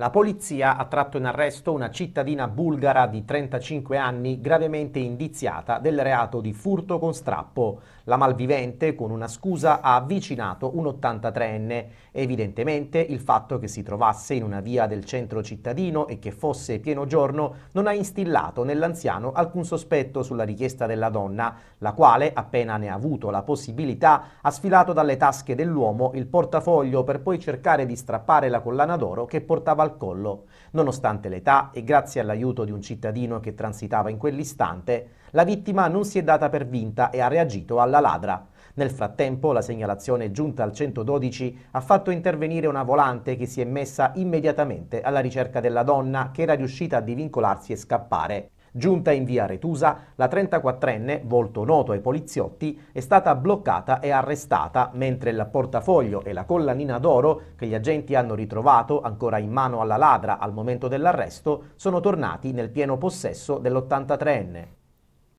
La polizia ha tratto in arresto una cittadina bulgara di 35 anni gravemente indiziata del reato di furto con strappo. La malvivente, con una scusa, ha avvicinato un 83enne. Evidentemente il fatto che si trovasse in una via del centro cittadino e che fosse pieno giorno non ha instillato nell'anziano alcun sospetto sulla richiesta della donna, la quale, appena ne ha avuto la possibilità, ha sfilato dalle tasche dell'uomo il portafoglio per poi cercare di strappare la collana d'oro che portava al al collo. Nonostante l'età e grazie all'aiuto di un cittadino che transitava in quell'istante, la vittima non si è data per vinta e ha reagito alla ladra. Nel frattempo la segnalazione giunta al 112 ha fatto intervenire una volante che si è messa immediatamente alla ricerca della donna che era riuscita a divincolarsi e scappare. Giunta in via Retusa, la 34enne, volto noto ai poliziotti, è stata bloccata e arrestata, mentre il portafoglio e la collanina d'oro che gli agenti hanno ritrovato ancora in mano alla ladra al momento dell'arresto sono tornati nel pieno possesso dell'83enne.